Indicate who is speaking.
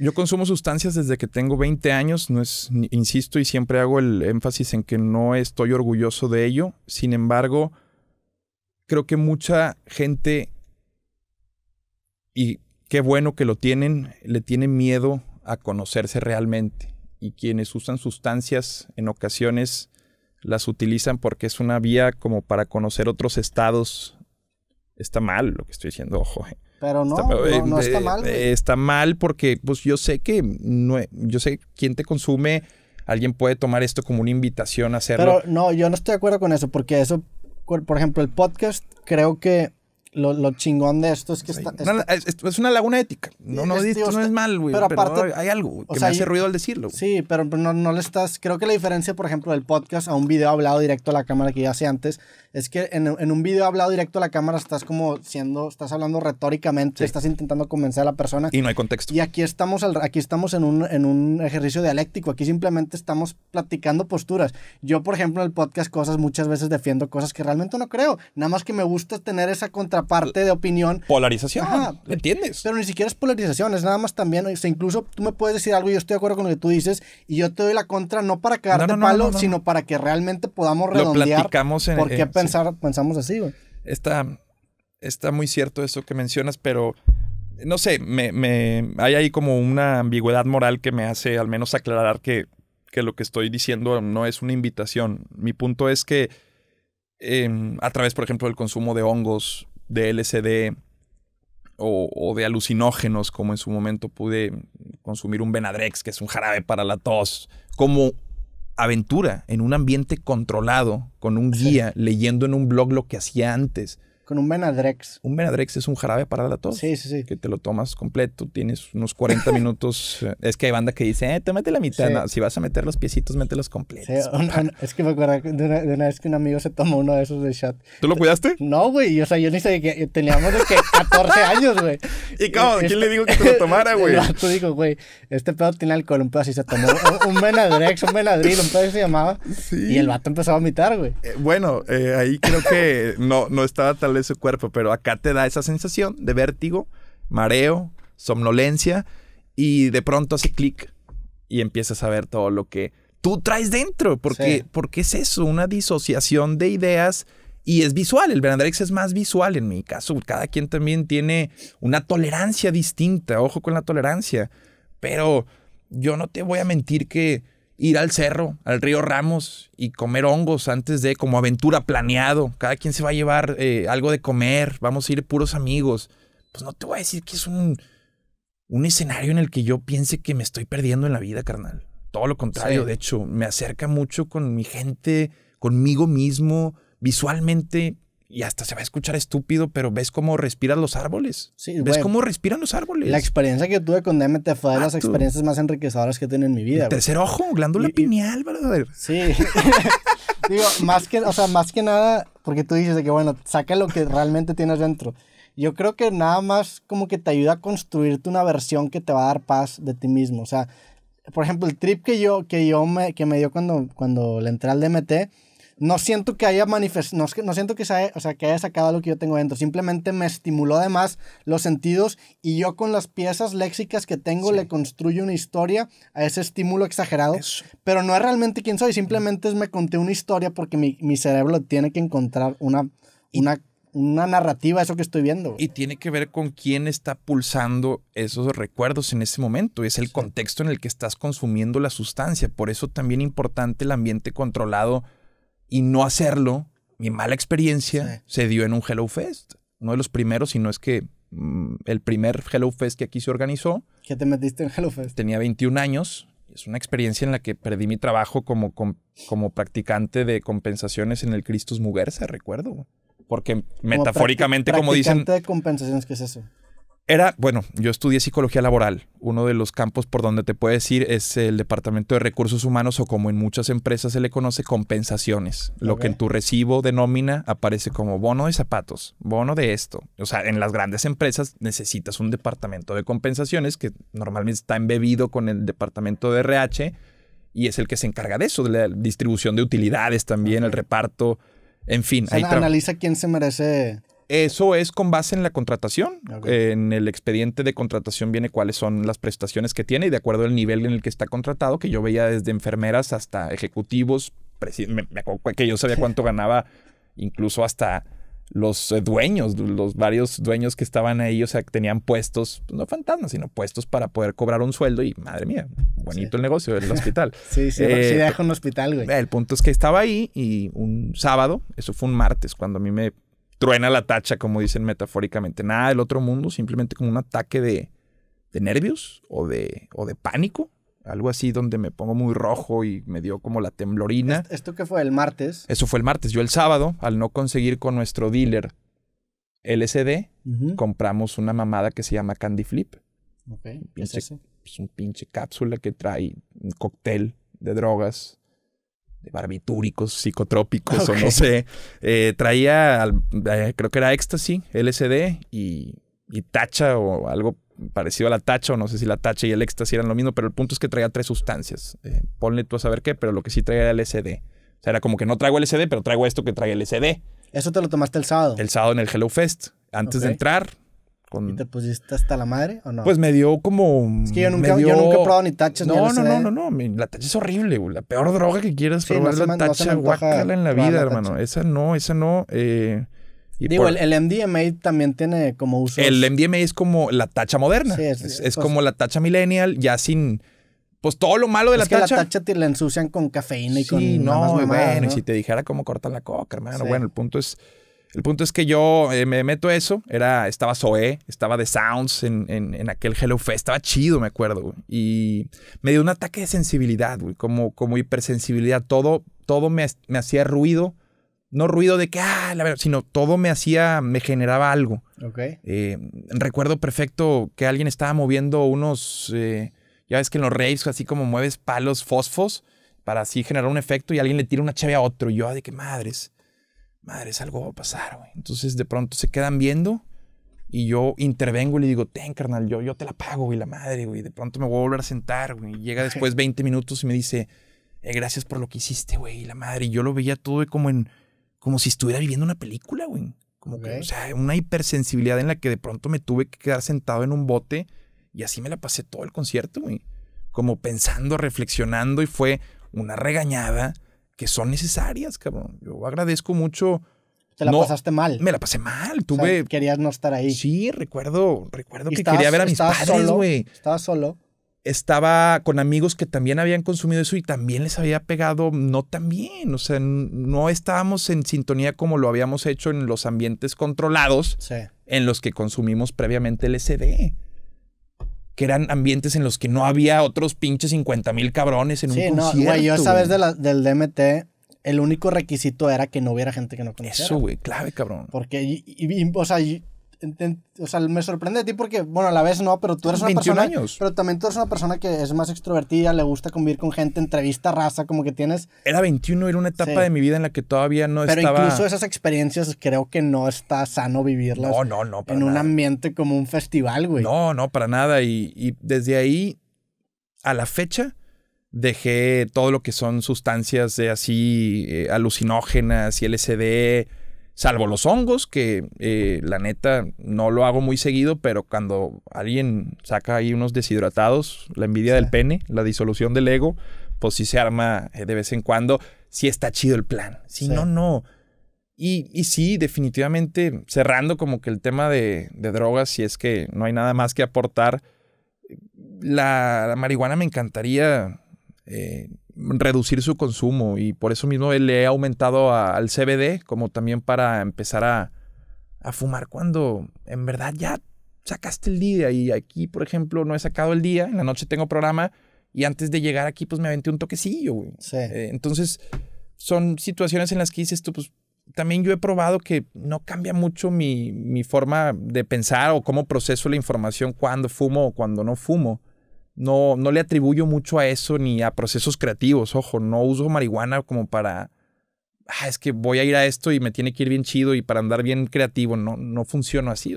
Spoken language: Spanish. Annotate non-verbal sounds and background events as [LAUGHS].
Speaker 1: Yo consumo sustancias desde que tengo 20 años, no es, insisto y siempre hago el énfasis en que no estoy orgulloso de ello. Sin embargo, creo que mucha gente, y qué bueno que lo tienen, le tiene miedo a conocerse realmente. Y quienes usan sustancias en ocasiones las utilizan porque es una vía como para conocer otros estados. Está mal lo que estoy diciendo, ojo. Eh.
Speaker 2: Pero no, no, está eh, mal. Eh,
Speaker 1: está mal porque pues yo sé que no, e, yo sé quién te consume, alguien puede tomar esto como una invitación a hacerlo. Pero
Speaker 2: no, yo no estoy de acuerdo con eso porque eso por ejemplo, el podcast creo que lo, chingón de esto es que está, es, una laguna ética. No, no, no es mal, güey. Pero, aparte, hay algo que me sea, hace ruido al decirlo. Sí, pero pues no, no le estás. Creo que la diferencia, por ejemplo, del podcast a un video hablado directo a la cámara que ya hacía antes, es que en, un video hablado directo a la cámara estás como siendo, estás hablando retóricamente, estás intentando convencer a la persona. Y no hay contexto. Y aquí estamos, aquí estamos en, un, en un ejercicio dialéctico. Aquí simplemente estamos platicando posturas. Yo, por ejemplo, en el podcast, cosas muchas veces defiendo cosas que realmente no creo. Nada más que me gusta tener esa contra parte de opinión.
Speaker 1: Polarización.
Speaker 2: ¿Entiendes? Pero ni siquiera es polarización, es nada más también. O incluso tú me puedes decir algo y yo estoy de acuerdo con lo que tú dices y yo te doy la contra no para quedarte malo palo, sino para que realmente podamos redondear. Lo platicamos en ¿Por qué pensar, pensamos así,
Speaker 1: Está, está muy cierto eso que mencionas, pero no sé, me, hay ahí como una ambigüedad moral que me hace al menos aclarar que, lo que estoy diciendo no es una invitación. Mi punto es que em, a través, por ejemplo, del consumo de hongos, de LSD o, de alucinógenos, como en su momento pude consumir un Benadrex, que es un jarabe para la tos, como aventura en un ambiente controlado, con un guía, leyendo en un blog lo que hacía antes. Con un Benadrex. Un Benadrex es un jarabe para la tos. Sí, sí, sí. Que te lo tomas completo, tienes unos 40 [LAUGHS] minutos. Eh, es que hay banda que dice, eh, te tómate la mitad. si vas a meter los piecitos, mételos completos.
Speaker 2: es que me acuerdo de una, vez que un amigo se tomó uno de esos de chat. ¿Tú lo cuidaste? No, güey. O sea, yo ni sabía que eh, teníamos de que 14 [LAUGHS] años, güey. ¿Y cómo? ¿Quién le dijo que te lo tomara, güey? [LAUGHS] tú digo, güey, este pedo tiene alcohol, un pedo así se tomó. Un, Benadrex, un Benadryl, un pedo así se llamaba. Y el vato empezó a vomitar, güey.
Speaker 1: Eh, bueno, ahí creo que no, no estaba tal vez de su cuerpo, pero acá te da esa sensación de vértigo, mareo, somnolencia y de pronto hace clic y empiezas a ver todo lo que tú traes dentro, porque, porque es eso, una disociación de ideas y es visual, el Benadrex es más visual en mi caso, cada quien también tiene una tolerancia distinta, ojo con la tolerancia, pero yo no te voy a mentir que ir al cerro, al río Ramos y comer hongos antes de, como aventura planeado. Cada quien se va a llevar eh, algo de comer, vamos a ir puros amigos. Pues no te voy a decir que es un, escenario en el que yo piense que me estoy perdiendo en la vida, carnal. Todo lo contrario, de hecho, me acerca mucho con mi gente, conmigo mismo. Visualmente y hasta se va a escuchar estúpido, pero ves cómo respiran los árboles. Sí, ves cómo respiran los árboles. La
Speaker 2: experiencia que tuve con DMT fue de las experiencias más enriquecedoras que he tenido en mi vida. El tercer ojo, glándula pineal, ¿verdad? Sí. [LAUGHS] Digo, más que, o sea, más que nada, porque tú dices de que, bueno, saca lo que realmente tienes dentro. Yo creo que nada más como que te ayuda a construirte una versión que te va a dar paz de ti mismo. O sea, por ejemplo, el trip que yo, que yo me, que me dio cuando, cuando le entré al DMT no siento que haya manifestado, no, siento que, sea, o sea, que haya sacado lo que yo tengo dentro, simplemente me estimuló además los sentidos y yo con las piezas léxicas que tengo le construyo una historia a ese estímulo exagerado, pero no es realmente quién soy, simplemente me conté una historia porque mi, cerebro tiene que encontrar una, una una narrativa eso que estoy viendo. Y
Speaker 1: tiene que ver con quién está pulsando esos recuerdos en ese momento. Es el contexto en el que estás consumiendo la sustancia. Por eso también importante el ambiente controlado y no hacerlo, mi mala experiencia se dio en un Hello Fest. Uno de los primeros, sino no es que mm, el primer Hello Fest que aquí se organizó. ¿Qué te metiste en Hello Fest? Tenía 21 años. Es una experiencia en la que perdí mi trabajo como, como practicante de compensaciones en el Christus Mugersa, recuerdo. Porque metafóricamente, como dicen.
Speaker 2: de compensaciones qué es eso?
Speaker 1: era, bueno, yo estudié psicología laboral. Uno de los campos por donde te puedes ir es el departamento de recursos humanos o como en muchas empresas se le conoce compensaciones. Lo que en tu recibo de nómina aparece como bono de zapatos, bono de esto. O sea, en las grandes empresas necesitas un departamento de compensaciones que normalmente está embebido con el departamento de RH y es el que se encarga de eso, de la distribución de utilidades también, el reparto, en fin. ahí sea, analiza
Speaker 2: quién se merece eso es
Speaker 1: con base en la contratación. En el expediente de contratación viene cuáles son las prestaciones que tiene y de acuerdo al nivel en el que está contratado, que yo veía desde enfermeras hasta ejecutivos, me, que yo sabía cuánto ganaba, incluso hasta los eh, dueños, los varios dueños que estaban ahí, o sea, que tenían puestos, no fantasmas, sino puestos para poder cobrar un sueldo y madre mía, bonito el negocio del hospital.
Speaker 2: [LAUGHS] sí, sí, sí eh, deja
Speaker 1: un hospital, güey. El punto es que estaba ahí y un sábado, eso fue un martes, cuando a mí me truena la tacha, como dicen metafóricamente. Nada del otro mundo, simplemente como un ataque de, de nervios o de, o de pánico. Algo así donde me pongo muy rojo y me dio como la temblorina.
Speaker 2: ¿Esto qué fue el martes?
Speaker 1: Eso fue el martes. Yo el sábado, al no conseguir con nuestro dealer LSD, compramos una mamada que se llama Candy Flip. es, es pues, un pinche cápsula que trae un cóctel de drogas de barbitúricos, psicotrópicos o no sé. Eh, traía, eh, creo que era ecstasy, LSD y, y tacha o algo parecido a la tacha, o no sé si la tacha y el ecstasy eran lo mismo, pero el punto es que traía tres sustancias. Eh, ponle tú a saber qué, pero lo que sí traía era el SD. O sea, era como que no traigo el SD, pero traigo esto que trae el SD. Eso te lo tomaste el sábado. El sábado en el Hello Fest. Antes de entrar,
Speaker 2: ¿Y te pusiste hasta la madre o no? Pues me dio como. Es que yo nunca, he probado ni tachas. No, ni no, no,
Speaker 1: no, no, La tacha es horrible, La peor droga que quieras probar es la tacha, guacala en la vida, hermano. Esa no, esa no. Eh, Digo, el,
Speaker 2: MDMA también tiene como uso. El
Speaker 1: MDMA es como la tacha moderna. es, pues como la tacha millennial, ya sin. Pues todo lo malo de es la que La tacha
Speaker 2: te la ensucian con cafeína y sí, con. No, bueno, y si
Speaker 1: te dijera cómo cortan la coca, hermano. Bueno, el punto es. El punto es que yo eh, me meto eso. Era, estaba Zoé, estaba The Sounds en, aquel Hello Fest. Estaba chido, me acuerdo. Y me dio un ataque de sensibilidad, Como, como hipersensibilidad. Todo, todo me, hacía ruido. No ruido de que, ah, la verdad, sino todo me hacía, me generaba algo. Ok. Eh, recuerdo perfecto que alguien estaba moviendo unos, eh, ya ves que en los raves, así como mueves palos fosfos para así generar un efecto y alguien le tira una chave a otro. Y yo, ah, de qué madres madre es algo va a pasar, güey. Entonces de pronto se quedan viendo y yo intervengo y le digo, ten, carnal, yo, yo te la pago, güey, la madre, güey. De pronto me voy a volver a sentar, güey. Llega después 20 minutos y me dice, eh, gracias por lo que hiciste, güey, la madre. Y yo lo veía todo como en, como si estuviera viviendo una película, güey. Como que, o sea, una hipersensibilidad en la que de pronto me tuve que quedar sentado en un bote y así me la pasé todo el concierto, güey. Como pensando, reflexionando y fue una regañada que son
Speaker 2: necesarias, cabrón. Yo agradezco mucho. Te la pasaste mal. Me la pasé mal. Tuve. querías no estar ahí. Sí, recuerdo, recuerdo que quería ver a mis padres, güey. Estaba solo.
Speaker 1: Estaba con amigos que también habían consumido eso y también les había pegado no tan bien. O sea, no estábamos en sintonía como lo habíamos hecho en los ambientes controlados en los que consumimos previamente el SD que eran ambientes en los que no había otros pinches 50 mil cabrones en sí, un no, Güey, yo esa vez
Speaker 2: del DMT, el único requisito era que no hubiera gente que no conociera. Eso, güey, clave, cabrón. Porque, o sea, o sea, me sorprende a ti porque, bueno, a la vez no, pero tú eres una 21 persona. años. Pero también tú eres una persona que es más extrovertida, le gusta convivir con gente, entrevista, raza, como que tienes. Era 21, era una etapa de mi
Speaker 1: vida en la que todavía no estaba. Pero incluso esas
Speaker 2: experiencias creo que no está sano vivirlas. No, no, no. en un ambiente como un festival, güey.
Speaker 1: No, no, para nada. Y, desde ahí, a la fecha, dejé todo lo que son sustancias de así eh, alucinógenas y LSD salvo los hongos, que eh, la neta no lo hago muy seguido, pero cuando alguien saca ahí unos deshidratados, la envidia del pene, la disolución del ego, pues sí se arma eh, de vez en cuando, si está chido el plan, si no, no. Y, sí, definitivamente, cerrando como que el tema de, de, drogas, si es que no hay nada más que aportar, la marihuana me encantaría eh, reducir su consumo y por eso mismo le he aumentado al CBD como también para empezar a, fumar cuando en verdad ya sacaste el día y aquí, por ejemplo, no he sacado el día, en la noche tengo programa y antes de llegar aquí pues me aventé un toquecillo, eh, entonces son situaciones en las que dices tú, pues también yo he probado que no cambia mucho mi, mi forma de pensar o cómo proceso la información cuando fumo o cuando no fumo. No, no le atribuyo mucho a eso ni a procesos creativos. Ojo, no uso marihuana como para. Ah, es que voy a ir a esto y me tiene que ir bien chido y para andar bien creativo. No, no funciona así.